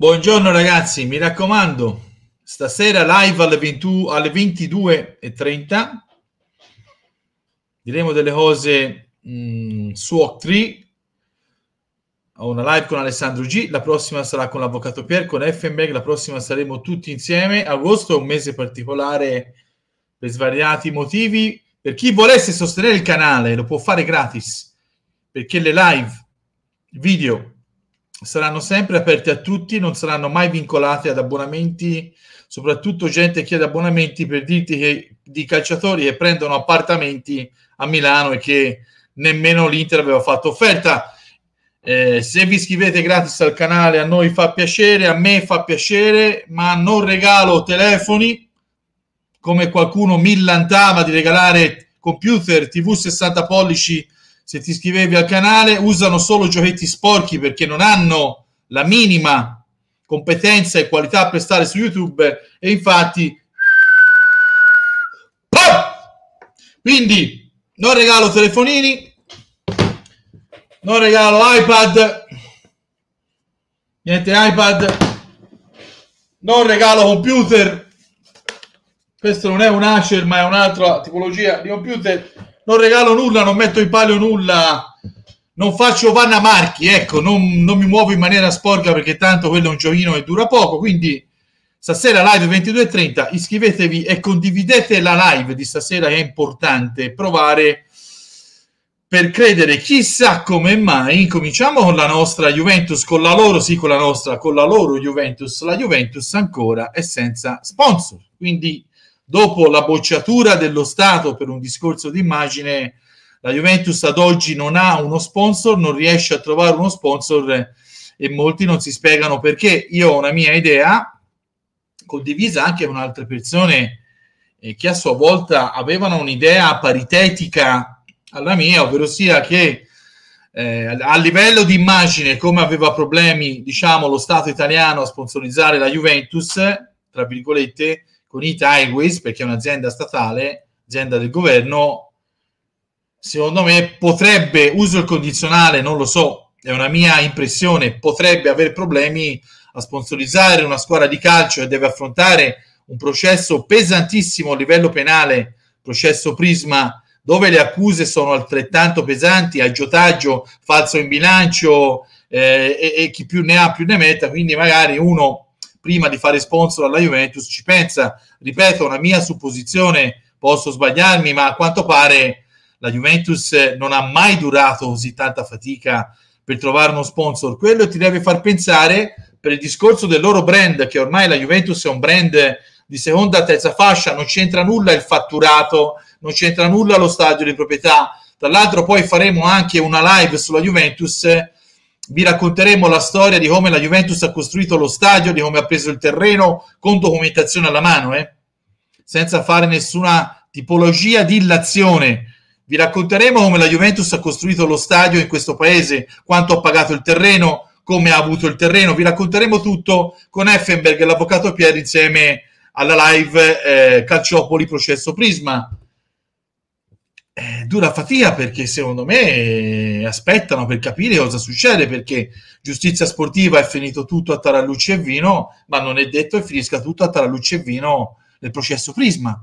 Buongiorno ragazzi, mi raccomando, stasera live alle, 20, alle 22.30 diremo delle cose mh, mm, su Oak3, ho una live con Alessandro G, la prossima sarà con l'avvocato Pier, con Effenberg, la prossima saremo tutti insieme. Agosto è un mese particolare per svariati motivi. Per chi volesse sostenere il canale lo può fare gratis, perché le live video saranno sempre aperti a tutti, non saranno mai vincolati ad abbonamenti, soprattutto gente che chiede abbonamenti per dirti che di calciatori che prendono appartamenti a Milano e che nemmeno l'Inter aveva fatto offerta. Eh, se vi iscrivete gratis al canale a noi fa piacere, a me fa piacere, ma non regalo telefoni come qualcuno millantava di regalare computer, tv 60 pollici se ti iscrivevi al canale, usano solo giochetti sporchi perché non hanno la minima competenza e qualità per stare su YouTube e infatti... Quindi non regalo telefonini, non regalo iPad, niente iPad, non regalo computer, questo non è un Acer ma è un'altra tipologia di computer non regalo nulla, non metto in palio nulla, non faccio Vanna Marchi, ecco, non, non mi muovo in maniera sporca perché tanto quello è un giochino e dura poco, quindi stasera live 22.30, iscrivetevi e condividete la live di stasera è importante, provare per credere chissà come mai cominciamo con la nostra Juventus con la loro sì con la nostra con la loro Juventus la Juventus ancora è senza sponsor quindi dopo la bocciatura dello Stato per un discorso d'immagine, la Juventus ad oggi non ha uno sponsor, non riesce a trovare uno sponsor e molti non si spiegano perché. Io ho una mia idea, condivisa anche con altre persone eh, che a sua volta avevano un'idea paritetica alla mia, ovvero sia che eh, a livello di immagine, come aveva problemi, diciamo, lo Stato italiano a sponsorizzare la Juventus, tra virgolette, con Ita Airways, perché è un'azienda statale, azienda del governo, secondo me potrebbe, uso il condizionale, non lo so, è una mia impressione, potrebbe avere problemi a sponsorizzare una squadra di calcio e deve affrontare un processo pesantissimo a livello penale, processo Prisma, dove le accuse sono altrettanto pesanti, aggiotaggio, falso in bilancio eh, e, e chi più ne ha più ne metta, quindi magari uno prima di fare sponsor alla Juventus ci pensa. Ripeto, una mia supposizione, posso sbagliarmi, ma a quanto pare la Juventus non ha mai durato così tanta fatica per trovare uno sponsor. Quello ti deve far pensare per il discorso del loro brand, che ormai la Juventus è un brand di seconda, terza fascia, non c'entra nulla il fatturato, non c'entra nulla lo stadio di proprietà. Tra l'altro poi faremo anche una live sulla Juventus vi racconteremo la storia di come la Juventus ha costruito lo stadio, di come ha preso il terreno con documentazione alla mano, eh? senza fare nessuna tipologia di illazione. Vi racconteremo come la Juventus ha costruito lo stadio in questo paese, quanto ha pagato il terreno, come ha avuto il terreno. Vi racconteremo tutto con Effenberg e l'avvocato Pieri insieme alla live eh, Calciopoli Processo Prisma. Eh, dura fatica perché secondo me aspettano per capire cosa succede perché giustizia sportiva è finito tutto a Tarallucci e Vino ma non è detto che finisca tutto a Tarallucci e Vino nel processo Prisma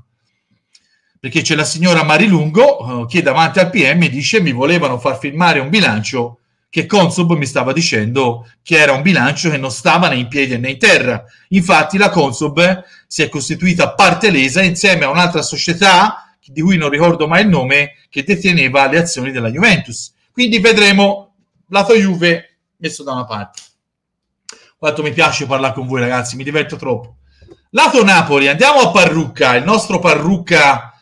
perché c'è la signora Marilungo eh, che davanti al PM dice mi volevano far firmare un bilancio che Consob mi stava dicendo che era un bilancio che non stava né in piedi né in terra. Infatti la Consob si è costituita parte lesa insieme a un'altra società di cui non ricordo mai il nome, che deteneva le azioni della Juventus. Quindi vedremo lato Juve messo da una parte. Quanto mi piace parlare con voi ragazzi, mi diverto troppo. Lato Napoli, andiamo a Parrucca, il nostro Parrucca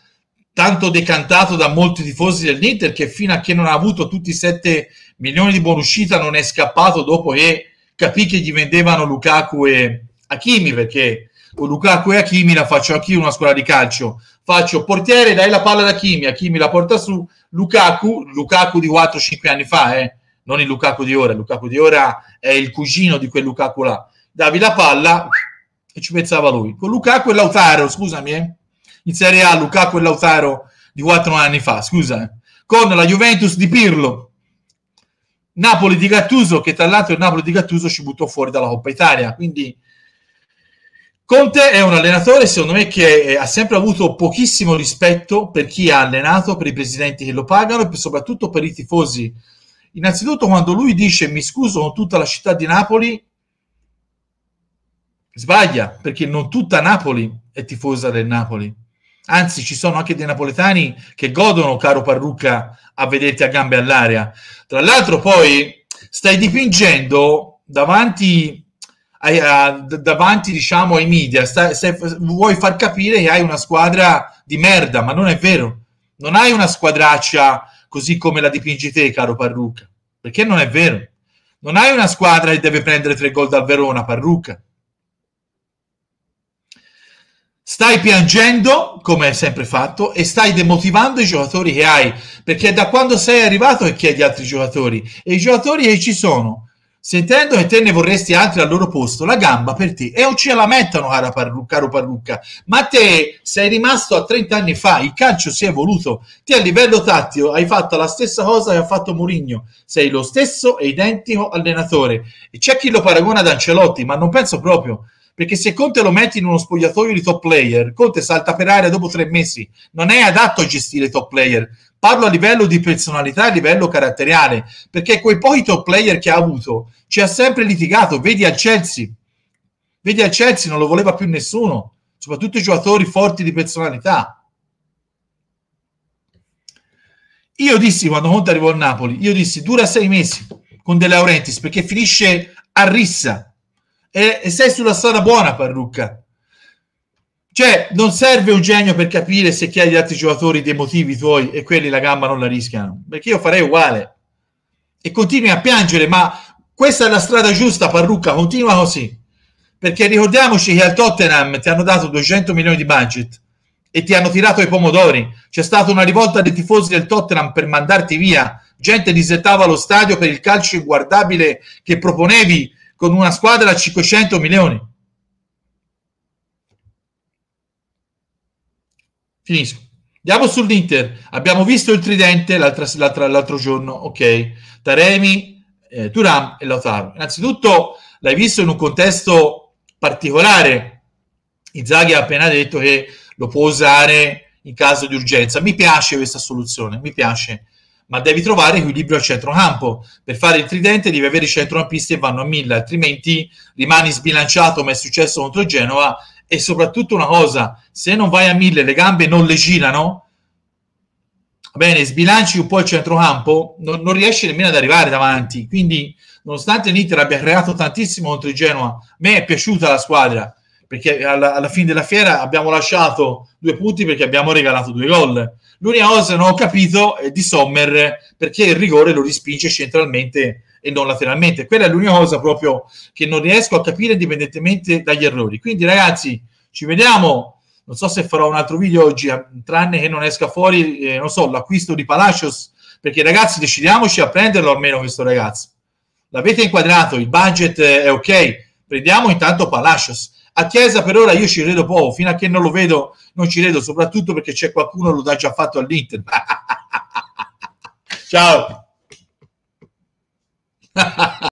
tanto decantato da molti tifosi dell'Inter che fino a che non ha avuto tutti i 7 milioni di buonuscita non è scappato dopo che capì che gli vendevano Lukaku e Hakimi perché con Lukaku e Hakimi la faccio anch'io una squadra di calcio. Faccio portiere, dai la palla da Hakimi, Hakimi la porta su, Lukaku, Lukaku di 4-5 anni fa, eh, non il Lukaku di ora, Lukaku di ora è il cugino di quel Lukaku là. Davi la palla e ci pensava lui. Con Lukaku e Lautaro, scusami, eh. in Serie A Lukaku e Lautaro di 4 anni fa, scusa. Eh. Con la Juventus di Pirlo, Napoli di Gattuso, che tra l'altro il Napoli di Gattuso ci buttò fuori dalla Coppa Italia, quindi Conte è un allenatore, secondo me, che eh, ha sempre avuto pochissimo rispetto per chi ha allenato, per i presidenti che lo pagano e soprattutto per i tifosi. Innanzitutto, quando lui dice mi scuso con tutta la città di Napoli, sbaglia, perché non tutta Napoli è tifosa del Napoli. Anzi, ci sono anche dei napoletani che godono, caro Parrucca, a vederti a gambe all'aria. Tra l'altro, poi stai dipingendo davanti ai, a, ah, davanti diciamo, ai media, sta, se, vuoi far capire che hai una squadra di merda, ma non è vero. Non hai una squadraccia così come la dipingi te, caro Parrucca, perché non è vero. Non hai una squadra che deve prendere tre gol dal Verona, Parrucca. Stai piangendo, come hai sempre fatto, e stai demotivando i giocatori che hai, perché da quando sei arrivato che chiedi altri giocatori, e i giocatori che ci sono Sentendo che te ne vorresti altri al loro posto, la gamba per te è un cielamettano, caro, Parru- caro Parrucca. Ma te sei rimasto a 30 anni fa, il calcio si è evoluto. Ti a livello tattico hai fatto la stessa cosa che ha fatto Mourinho. Sei lo stesso e identico allenatore. E c'è chi lo paragona ad Ancelotti, ma non penso proprio. Perché se Conte lo metti in uno spogliatoio di top player, Conte salta per aria dopo tre mesi. Non è adatto a gestire top player. Parlo a livello di personalità, a livello caratteriale, perché quei pochi top player che ha avuto ci ha sempre litigato. Vedi al Chelsea, vedi al Chelsea, non lo voleva più nessuno, soprattutto i giocatori forti di personalità. Io dissi quando Conte arrivò a Napoli, io dissi dura sei mesi con De Laurentiis perché finisce a rissa e, e sei sulla strada buona, Parrucca. Cioè, non serve un genio per capire se chiedi agli altri giocatori dei motivi tuoi e quelli la gamba non la rischiano, perché io farei uguale. E continui a piangere, ma questa è la strada giusta, Parrucca, continua così. Perché ricordiamoci che al Tottenham ti hanno dato 200 milioni di budget e ti hanno tirato i pomodori. C'è stata una rivolta dei tifosi del Tottenham per mandarti via. Gente disettava lo stadio per il calcio inguardabile che proponevi con una squadra a 500 milioni. Finisco. Andiamo sull'Inter. Abbiamo visto il tridente l'altro giorno, ok? Taremi, eh, Turam e Lautaro. Innanzitutto l'hai visto in un contesto particolare. Izaghi ha appena detto che lo può usare in caso di urgenza. Mi piace questa soluzione, mi piace ma devi trovare equilibrio al centrocampo. Per fare il tridente devi avere i centrocampisti e vanno a mille, altrimenti rimani sbilanciato come è successo contro Genova. E soprattutto una cosa, se non vai a mille, le gambe non le girano, bene, sbilanci un po' il centrocampo, non, non riesci nemmeno ad arrivare davanti. Quindi, nonostante l'Inter abbia creato tantissimo contro il Genoa, a me è piaciuta la squadra perché alla, alla fine della fiera abbiamo lasciato due punti perché abbiamo regalato due gol L'unica cosa che non ho capito è di Sommer perché il rigore lo rispinge centralmente e non lateralmente. Quella è l'unica cosa proprio che non riesco a capire indipendentemente dagli errori. Quindi ragazzi, ci vediamo. Non so se farò un altro video oggi, eh, tranne che non esca fuori, eh, non so, l'acquisto di Palacios, perché ragazzi decidiamoci a prenderlo almeno questo ragazzo. L'avete inquadrato, il budget è ok, prendiamo intanto Palacios a Chiesa per ora io ci credo poco, fino a che non lo vedo non ci credo, soprattutto perché c'è qualcuno che lo ha già fatto all'Inter. Ciao!